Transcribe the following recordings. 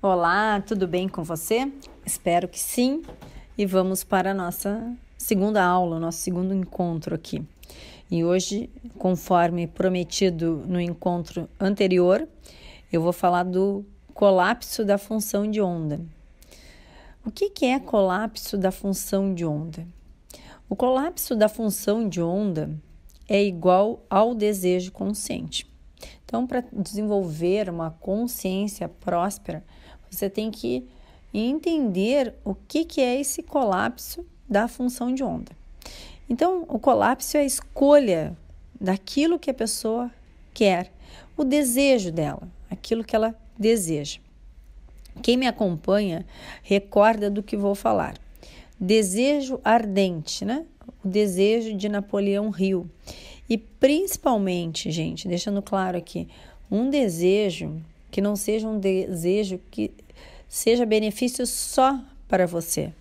Olá, tudo bem com você? Espero que sim. E vamos para a nossa segunda aula, nosso segundo encontro aqui. E hoje, conforme prometido no encontro anterior, eu vou falar do colapso da função de onda. O que, que é colapso da função de onda? O colapso da função de onda é igual ao desejo consciente. Então, para desenvolver uma consciência próspera, você tem que entender o que, que é esse colapso da função de onda. Então, o colapso é a escolha daquilo que a pessoa quer, o desejo dela, aquilo que ela deseja. Quem me acompanha recorda do que vou falar. Desejo ardente, né? O desejo de Napoleão Rio E principalmente, gente, deixando claro aqui, um desejo que não seja um desejo que seja benefício só para você.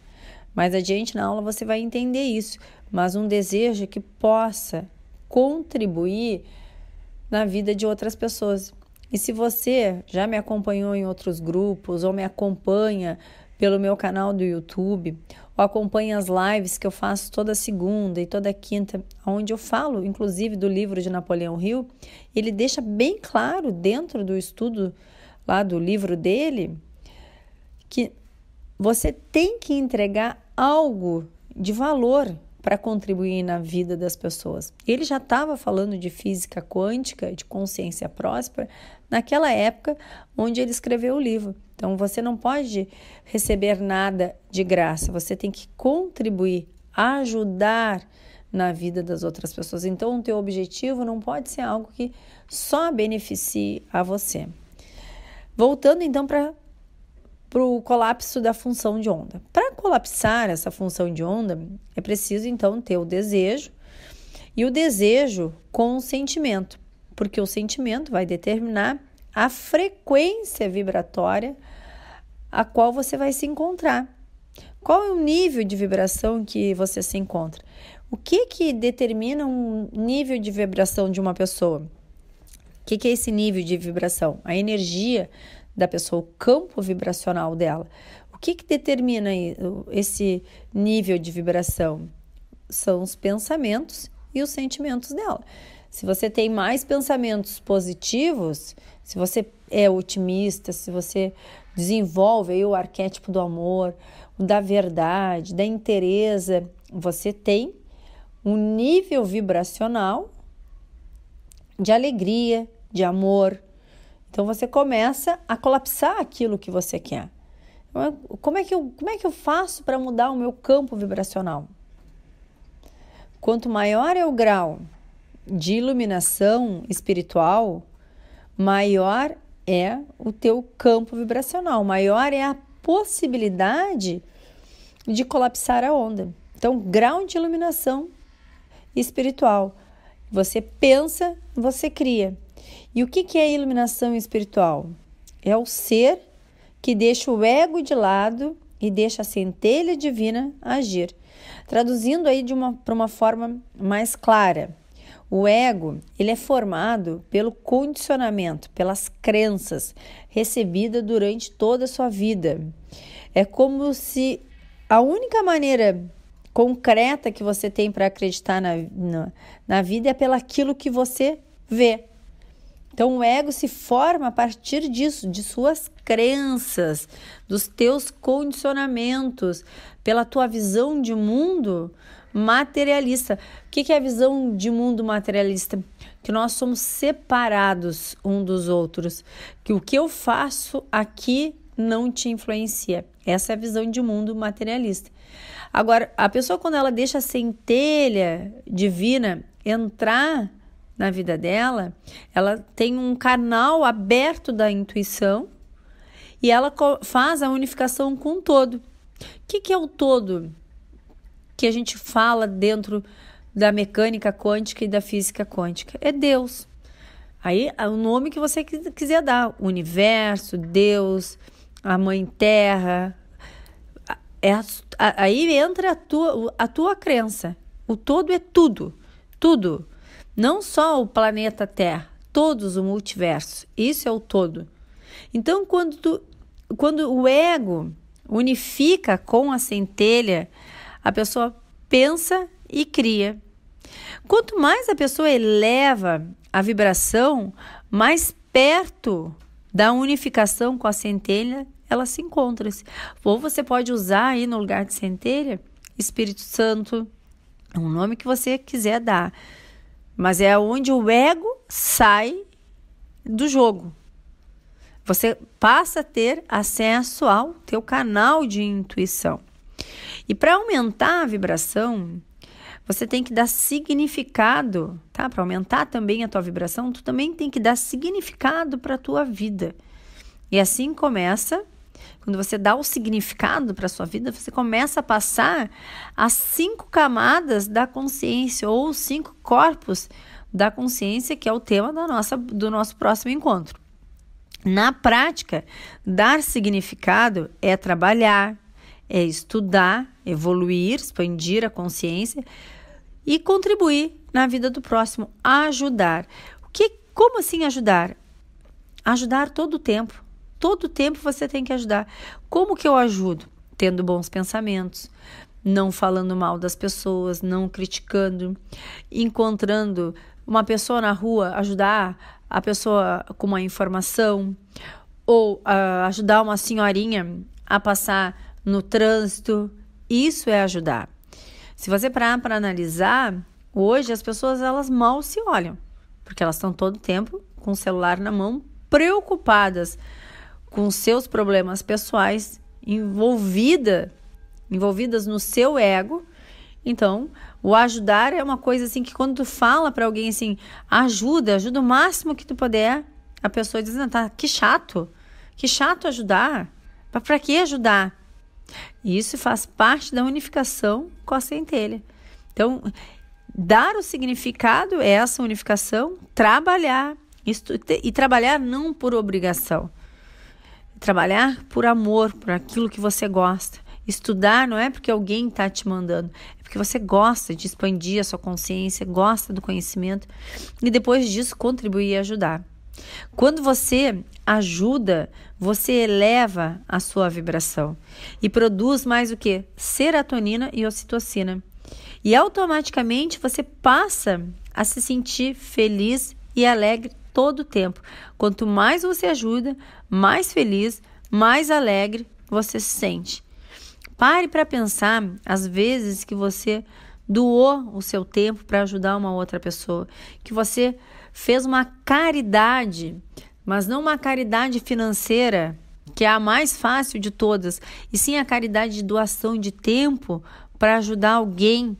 Mais adiante na aula você vai entender isso, mas um desejo que possa contribuir na vida de outras pessoas. E se você já me acompanhou em outros grupos ou me acompanha pelo meu canal do YouTube, ou acompanha as lives que eu faço toda segunda e toda quinta, onde eu falo, inclusive, do livro de Napoleão Hill, ele deixa bem claro dentro do estudo lá do livro dele que você tem que entregar algo de valor para contribuir na vida das pessoas. Ele já estava falando de física quântica, de consciência próspera, naquela época onde ele escreveu o livro. Então você não pode receber nada de graça, você tem que contribuir, ajudar na vida das outras pessoas. Então o teu objetivo não pode ser algo que só beneficie a você. Voltando então para para o colapso da função de onda. Para colapsar essa função de onda, é preciso então ter o desejo e o desejo com o sentimento, porque o sentimento vai determinar a frequência vibratória a qual você vai se encontrar. Qual é o nível de vibração que você se encontra? O que que determina um nível de vibração de uma pessoa? O que, que é esse nível de vibração? A energia da pessoa, o campo vibracional dela. O que, que determina esse nível de vibração? São os pensamentos e os sentimentos dela. Se você tem mais pensamentos positivos, se você é otimista, se você desenvolve o arquétipo do amor, da verdade, da interesa, você tem um nível vibracional de alegria, de amor, então você começa a colapsar aquilo que você quer. Então, como é que eu, como é que eu faço para mudar o meu campo vibracional? Quanto maior é o grau de iluminação espiritual, maior é o teu campo vibracional, maior é a possibilidade de colapsar a onda. Então, grau de iluminação espiritual. Você pensa, você cria. E o que, é iluminação espiritual? É o ser que deixa o ego de lado e deixa a centelha divina agir. Traduzindo aí de uma para uma forma mais clara, o ego ele é formado pelo condicionamento, pelas crenças recebidas durante toda a sua vida. É como se a única maneira concreta que você tem para acreditar na, na, na vida é pelo aquilo que você vê. Então, o ego se forma a partir disso, de suas crenças, dos teus condicionamentos, pela tua visão de mundo materialista. O que é a visão de mundo materialista? Que nós somos separados um dos outros, que o que eu faço aqui não te influencia. Essa é a visão de mundo materialista. Agora, a pessoa, quando ela deixa a centelha divina entrar na vida dela, ela tem um canal aberto da intuição e ela faz a unificação com o todo. O que, que é o todo que a gente fala dentro da mecânica quântica e da física quântica? É Deus. Aí é o nome que você quiser dar: universo, Deus, a Mãe Terra. É a, a, aí entra a tua, a tua crença. O todo é tudo. Tudo. Não só o planeta Terra, todos o multiverso. Isso é o todo. Então, quando, tu, quando o ego unifica com a centelha, a pessoa pensa e cria. Quanto mais a pessoa eleva a vibração, mais perto da unificação com a centelha ela se encontra. -se. Ou você pode usar aí no lugar de centelha Espírito Santo, um nome que você quiser dar mas é onde o ego sai do jogo. Você passa a ter acesso ao teu canal de intuição. E para aumentar a vibração, você tem que dar significado, tá? Para aumentar também a tua vibração, tu também tem que dar significado para a tua vida. E assim começa quando você dá o significado para sua vida, você começa a passar as cinco camadas da consciência ou cinco corpos da consciência, que é o tema da nossa, do nosso próximo encontro. Na prática, dar significado é trabalhar, é estudar, evoluir, expandir a consciência e contribuir na vida do próximo, ajudar. O que, como assim ajudar? Ajudar todo o tempo. Todo tempo você tem que ajudar. Como que eu ajudo? Tendo bons pensamentos, não falando mal das pessoas, não criticando, encontrando uma pessoa na rua, ajudar a pessoa com uma informação, ou uh, ajudar uma senhorinha a passar no trânsito. Isso é ajudar. Se você parar para analisar, hoje as pessoas elas mal se olham, porque elas estão todo tempo com o celular na mão, preocupadas com seus problemas pessoais, envolvida, envolvidas no seu ego. Então, o ajudar é uma coisa assim que quando tu fala para alguém assim, ajuda, ajuda o máximo que tu puder, a pessoa diz, não, tá, que chato, que chato ajudar, mas para que ajudar? E isso faz parte da unificação com a centelha. Então, dar o significado é essa unificação, trabalhar, e trabalhar não por obrigação, Trabalhar por amor, por aquilo que você gosta. Estudar não é porque alguém está te mandando, é porque você gosta de expandir a sua consciência, gosta do conhecimento e depois disso contribuir e ajudar. Quando você ajuda, você eleva a sua vibração e produz mais o que? Serotonina e ocitocina. E automaticamente você passa a se sentir feliz e alegre todo o tempo. Quanto mais você ajuda, mais feliz, mais alegre você se sente. Pare para pensar as vezes que você doou o seu tempo para ajudar uma outra pessoa, que você fez uma caridade, mas não uma caridade financeira, que é a mais fácil de todas, e sim a caridade de doação de tempo para ajudar alguém,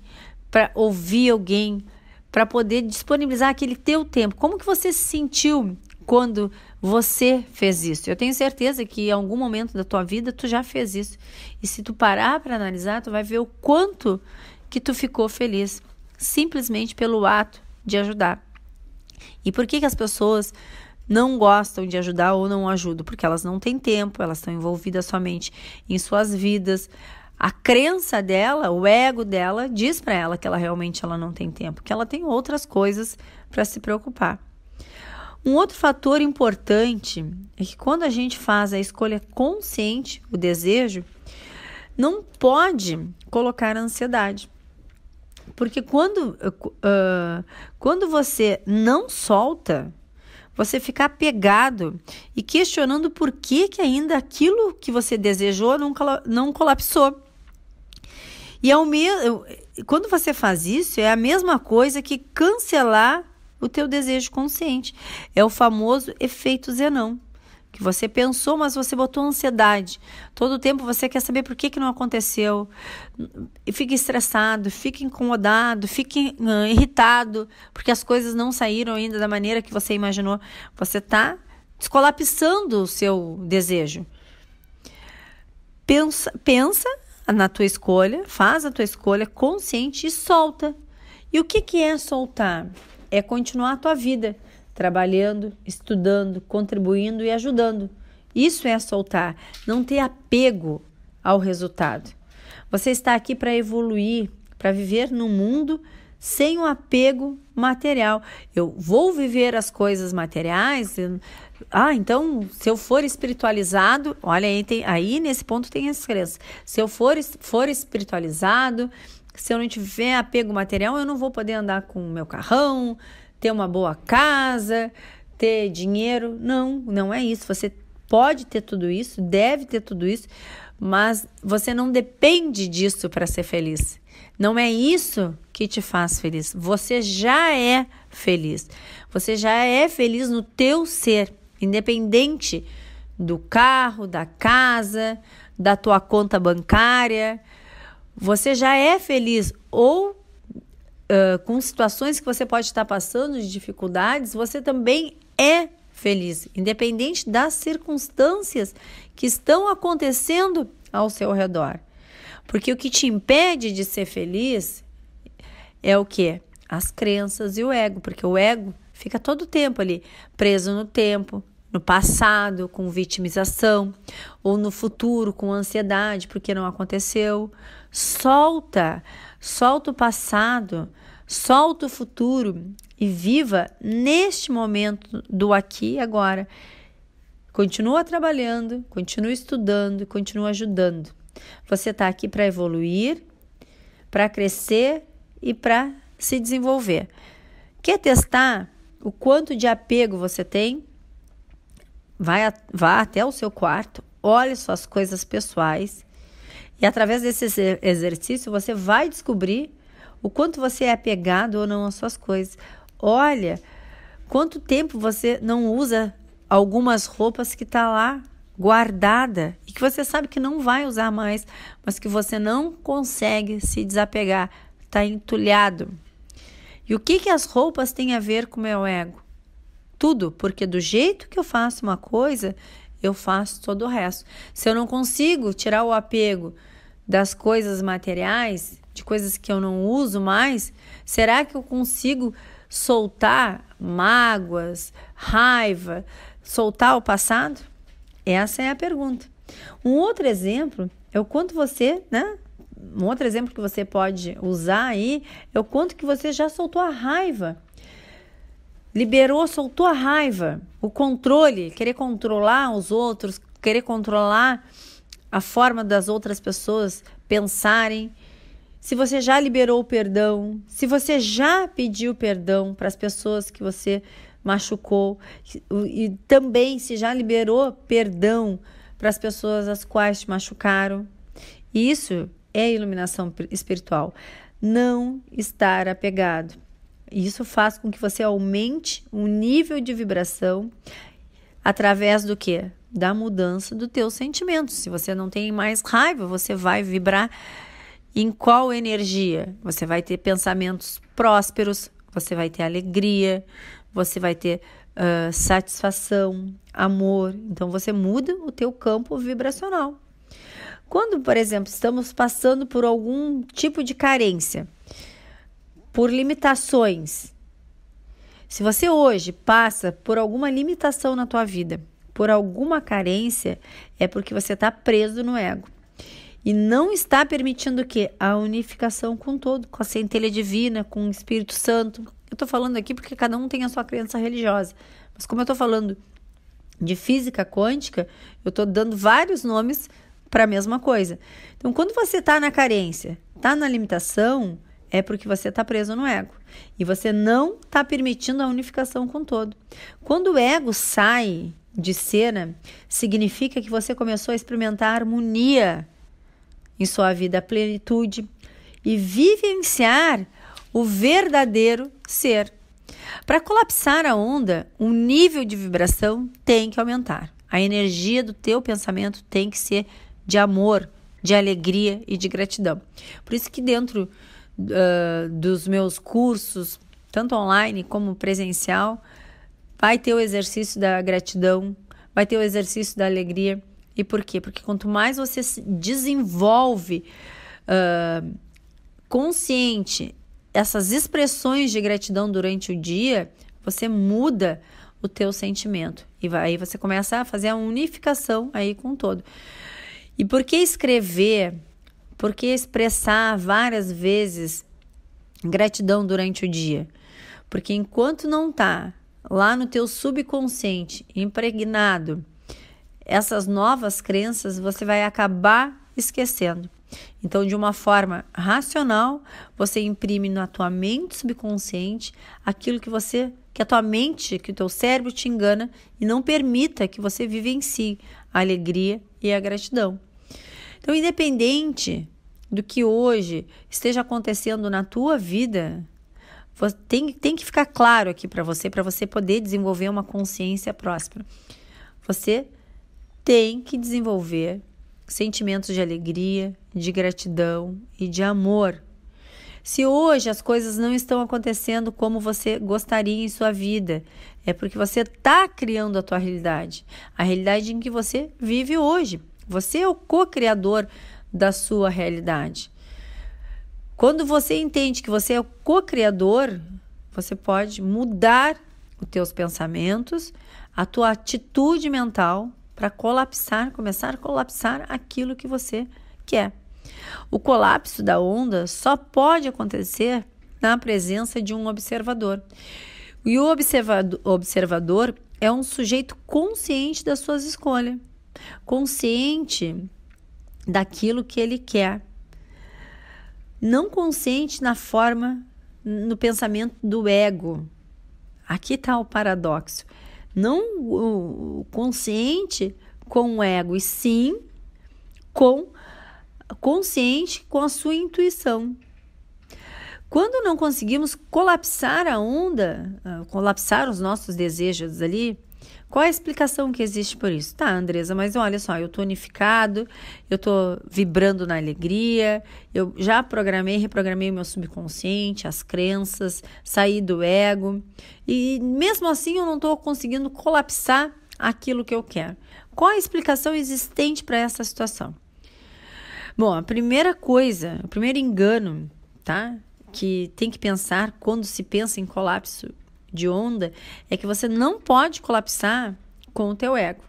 para ouvir alguém, para poder disponibilizar aquele teu tempo. Como que você se sentiu quando você fez isso. Eu tenho certeza que em algum momento da tua vida tu já fez isso. E se tu parar para analisar, tu vai ver o quanto que tu ficou feliz simplesmente pelo ato de ajudar. E por que que as pessoas não gostam de ajudar ou não ajudam? Porque elas não têm tempo, elas estão envolvidas somente em suas vidas. A crença dela, o ego dela diz para ela que ela realmente ela não tem tempo, que ela tem outras coisas para se preocupar. Um outro fator importante é que quando a gente faz a escolha consciente, o desejo, não pode colocar a ansiedade. Porque quando, uh, quando você não solta, você fica apegado e questionando por que, que ainda aquilo que você desejou não, não colapsou. E ao é mesmo, eh, quando você faz isso, é a mesma coisa que cancelar o teu desejo consciente. É o famoso efeito Zenão, que você pensou, mas você botou ansiedade. Todo tempo você quer saber por que, que não aconteceu. E fica estressado, fica incomodado, fica irritado, porque as coisas não saíram ainda da maneira que você imaginou. Você está descolapsando o seu desejo. Pensa, pensa na tua escolha, faz a tua escolha consciente e solta. E o que, que é soltar? é continuar a tua vida, trabalhando, estudando, contribuindo e ajudando. Isso é soltar, não ter apego ao resultado. Você está aqui para evoluir, para viver num mundo sem o um apego material. Eu vou viver as coisas materiais. Ah, então, se eu for espiritualizado, olha aí, tem, aí nesse ponto tem as crenças. Se eu for, for espiritualizado, se eu não tiver apego material, eu não vou poder andar com o meu carrão, ter uma boa casa, ter dinheiro. Não, não é isso. Você pode ter tudo isso, deve ter tudo isso, mas você não depende disso para ser feliz. Não é isso que te faz feliz. Você já é feliz. Você já é feliz no teu ser, independente do carro, da casa, da tua conta bancária, você já é feliz ou uh, com situações que você pode estar passando, de dificuldades, você também é feliz, independente das circunstâncias que estão acontecendo ao seu redor. Porque o que te impede de ser feliz é o que? As crenças e o ego, porque o ego fica todo o tempo ali, preso no tempo, no passado com vitimização ou no futuro com ansiedade porque não aconteceu. Solta, solta o passado, solta o futuro e viva neste momento do aqui e agora. Continua trabalhando, continua estudando, continua ajudando. Você está aqui para evoluir, para crescer e para se desenvolver. Quer testar o quanto de apego você tem? Vai, vá até o seu quarto, olhe suas coisas pessoais e através desse exercício você vai descobrir o quanto você é apegado ou não às suas coisas. Olha quanto tempo você não usa algumas roupas que está lá guardada e que você sabe que não vai usar mais, mas que você não consegue se desapegar, está entulhado. E o que que as roupas têm a ver com o meu ego? Tudo, porque do jeito que eu faço uma coisa, eu faço todo o resto. Se eu não consigo tirar o apego das coisas materiais, de coisas que eu não uso mais, será que eu consigo soltar mágoas, raiva, soltar o passado? Essa é a pergunta. Um outro exemplo é o quanto você, né? Um outro exemplo que você pode usar aí é o quanto que você já soltou a raiva Liberou, soltou a raiva, o controle, querer controlar os outros, querer controlar a forma das outras pessoas pensarem. Se você já liberou o perdão, se você já pediu perdão para as pessoas que você machucou, e também se já liberou perdão para as pessoas as quais te machucaram. Isso é iluminação espiritual. Não estar apegado. Isso faz com que você aumente o nível de vibração através do que? Da mudança do teu sentimento. Se você não tem mais raiva, você vai vibrar em qual energia? Você vai ter pensamentos prósperos, você vai ter alegria, você vai ter uh, satisfação, amor. Então você muda o teu campo vibracional. Quando, por exemplo, estamos passando por algum tipo de carência, por limitações. Se você hoje passa por alguma limitação na tua vida, por alguma carência, é porque você está preso no ego e não está permitindo que a unificação com todo, com a centelha divina, com o Espírito Santo. Eu estou falando aqui porque cada um tem a sua crença religiosa, mas como eu estou falando de física quântica, eu estou dando vários nomes para a mesma coisa. Então, quando você está na carência, está na limitação, é porque você está preso no ego e você não está permitindo a unificação com todo. Quando o ego sai de cena, significa que você começou a experimentar harmonia em sua vida, plenitude e vivenciar o verdadeiro ser. Para colapsar a onda, o nível de vibração tem que aumentar. A energia do teu pensamento tem que ser de amor, de alegria e de gratidão. Por isso que dentro uh, dos meus cursos, tanto online como presencial, vai ter o exercício da gratidão, vai ter o exercício da alegria. E por quê? Porque quanto mais você se desenvolve uh, consciente essas expressões de gratidão durante o dia, você muda o teu sentimento. E vai, aí você começa a fazer a unificação aí com todo. E por que escrever porque expressar várias vezes gratidão durante o dia? Porque enquanto não tá lá no teu subconsciente impregnado essas novas crenças, você vai acabar esquecendo. Então, de uma forma racional, você imprime na tua mente subconsciente aquilo que você, que a tua mente, que o teu cérebro te engana e não permita que você vivencie a alegria e a gratidão. Então, independente do que hoje esteja acontecendo na tua vida, tem, tem que ficar claro aqui para você, para você poder desenvolver uma consciência próspera. Você tem que desenvolver sentimentos de alegria, de gratidão e de amor. Se hoje as coisas não estão acontecendo como você gostaria em sua vida, é porque você está criando a tua realidade, a realidade em que você vive hoje. Você é o co-criador da sua realidade. Quando você entende que você é o co-criador, você pode mudar os teus pensamentos, a tua atitude mental para colapsar, começar a colapsar aquilo que você quer. O colapso da onda só pode acontecer na presença de um observador. E o observador é um sujeito consciente das suas escolhas consciente daquilo que ele quer, não consciente na forma, no pensamento do ego. Aqui está o paradoxo. Não consciente com o ego, e sim com consciente com a sua intuição. Quando não conseguimos colapsar a onda, ah, colapsar os nossos desejos ali, qual a explicação que existe por isso? Tá, Andresa, mas olha só, eu tô unificado, eu tô vibrando na alegria, eu já programei, reprogramei o meu subconsciente, as crenças, saí do ego, e mesmo assim eu não tô conseguindo colapsar aquilo que eu quero. Qual a explicação existente para essa situação? Bom, a primeira coisa, o primeiro engano, tá? Que tem que pensar quando se pensa em colapso de onda é que você não pode colapsar com o teu ego.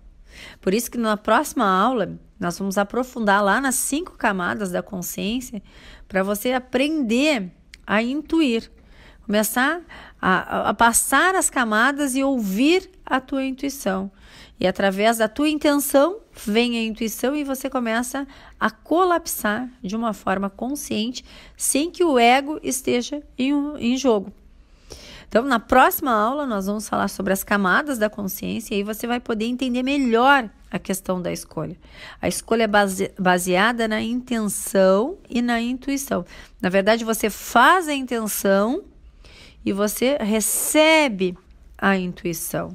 Por isso que na próxima aula nós vamos aprofundar lá nas cinco camadas da consciência para você aprender a intuir, começar a, a, passar as camadas e ouvir a tua intuição. E através da tua intenção vem a intuição e você começa a colapsar de uma forma consciente, sem que o ego esteja em, em jogo. Então, na próxima aula, nós vamos falar sobre as camadas da consciência e aí você vai poder entender melhor a questão da escolha. A escolha é baseada na intenção e na intuição. Na verdade, você faz a intenção e você recebe a intuição.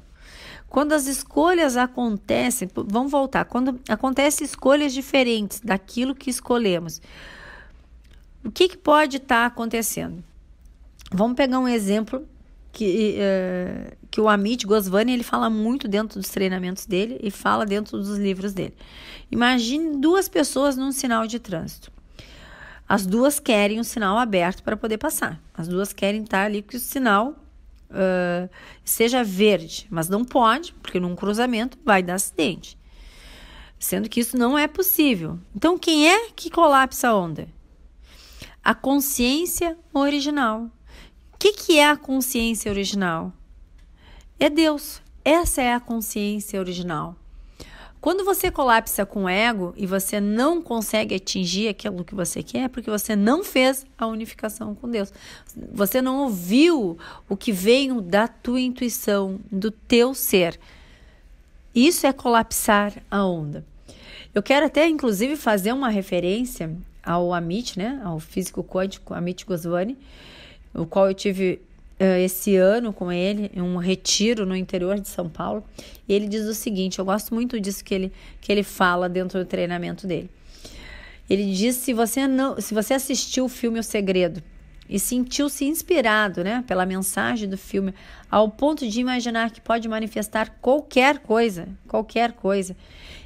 Quando as escolhas acontecem, vamos voltar, quando acontecem escolhas diferentes daquilo que escolhemos, o que, que pode estar tá acontecendo? Vamos pegar um exemplo que, uh, que o Amit Goswami ele fala muito dentro dos treinamentos dele e fala dentro dos livros dele. Imagine duas pessoas num sinal de trânsito. As duas querem um sinal aberto para poder passar. As duas querem estar ali que o sinal uh, seja verde, mas não pode, porque num cruzamento vai dar acidente. Sendo que isso não é possível. Então, quem é que colapsa a onda? A consciência original, que, que é a consciência original? É Deus. Essa é a consciência original. Quando você colapsa com o ego e você não consegue atingir aquilo que você quer, é porque você não fez a unificação com Deus. Você não ouviu o que veio da tua intuição, do teu ser. Isso é colapsar a onda. Eu quero até, inclusive, fazer uma referência ao Amit, né, ao físico quântico Amit Goswami, o qual eu tive uh, esse ano com ele, em um retiro no interior de São Paulo. E ele diz o seguinte: eu gosto muito disso que ele, que ele fala dentro do treinamento dele. Ele diz: se você, não, se você assistiu o filme O Segredo e sentiu-se inspirado né, pela mensagem do filme, ao ponto de imaginar que pode manifestar qualquer coisa, qualquer coisa.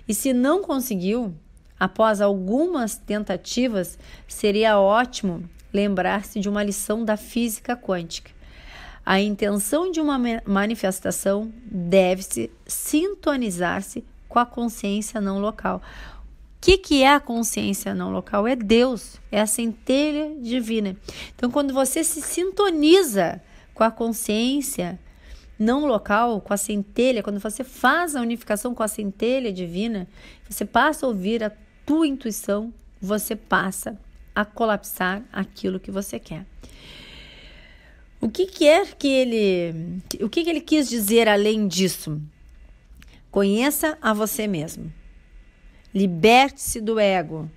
E se não conseguiu, após algumas tentativas, seria ótimo lembrar-se de uma lição da física quântica. A intenção de uma manifestação deve-se sintonizar-se com a consciência não local. O que, que é a consciência não local? É Deus, é a centelha divina. Então, quando você se sintoniza com a consciência não local, com a centelha, quando você faz a unificação com a centelha divina, você passa a ouvir a tua intuição, você passa a colapsar aquilo que você quer. O que quer é que ele, o que, que ele quis dizer além disso? Conheça a você mesmo. Liberte-se do ego.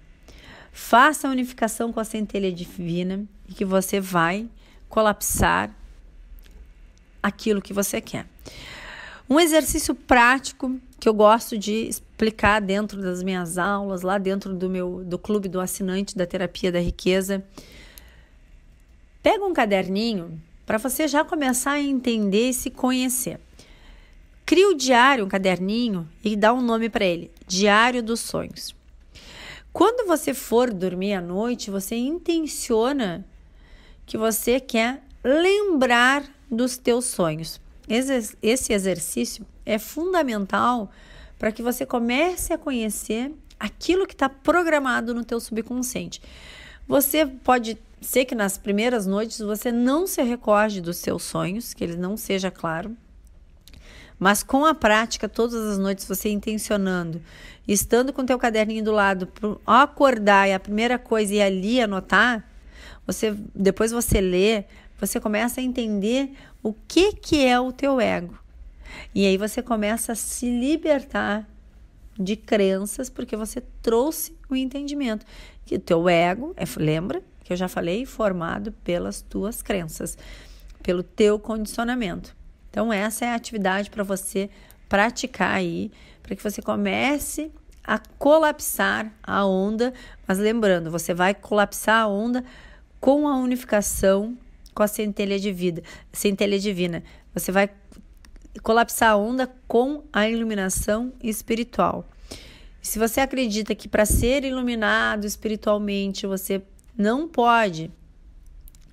Faça a unificação com a centelha divina e que você vai colapsar aquilo que você quer. Um exercício prático que eu gosto de explicar dentro das minhas aulas, lá dentro do meu do clube do assinante da terapia da riqueza. Pega um caderninho para você já começar a entender e se conhecer. Cria o diário, um caderninho e dá um nome para ele, Diário dos Sonhos. Quando você for dormir à noite, você intenciona que você quer lembrar dos teus sonhos. Esse exercício é fundamental para que você comece a conhecer aquilo que está programado no teu subconsciente. Você pode ser que nas primeiras noites você não se recorde dos seus sonhos, que ele não seja claro, mas com a prática, todas as noites você intencionando, estando com o teu caderninho do lado, ao acordar e a primeira coisa e é ali anotar, você depois você lê, você começa a entender o que, que é o teu ego. E aí você começa a se libertar de crenças porque você trouxe o entendimento que o teu ego é, lembra que eu já falei, formado pelas tuas crenças, pelo teu condicionamento. Então essa é a atividade para você praticar aí, para que você comece a colapsar a onda, mas lembrando, você vai colapsar a onda com a unificação com a centelha de vida, centelha divina. Você vai colapsar a onda com a iluminação espiritual. Se você acredita que para ser iluminado espiritualmente você não pode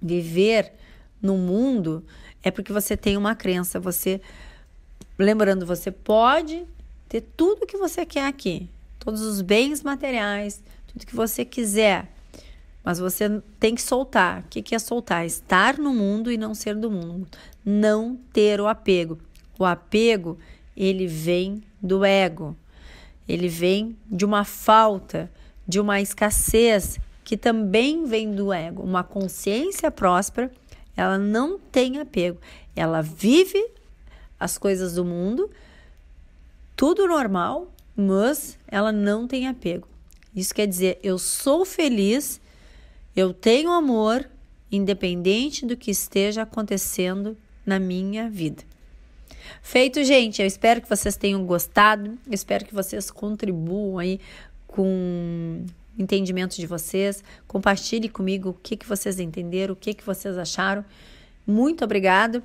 viver no mundo, é porque você tem uma crença. Você, lembrando, você pode ter tudo que você quer aqui, todos os bens materiais, tudo que você quiser. Mas você tem que soltar. O que é soltar? Estar no mundo e não ser do mundo. Não ter o apego. O apego, ele vem do ego. Ele vem de uma falta, de uma escassez, que também vem do ego. Uma consciência próspera, ela não tem apego. Ela vive as coisas do mundo, tudo normal, mas ela não tem apego. Isso quer dizer, eu sou feliz eu tenho amor independente do que esteja acontecendo na minha vida. Feito, gente. Eu espero que vocês tenham gostado. Eu espero que vocês contribuam aí com entendimento de vocês. Compartilhe comigo o que, que vocês entenderam, o que, que vocês acharam. Muito obrigado.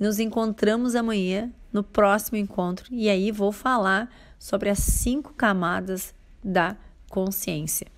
Nos encontramos amanhã no próximo encontro e aí vou falar sobre as cinco camadas da consciência.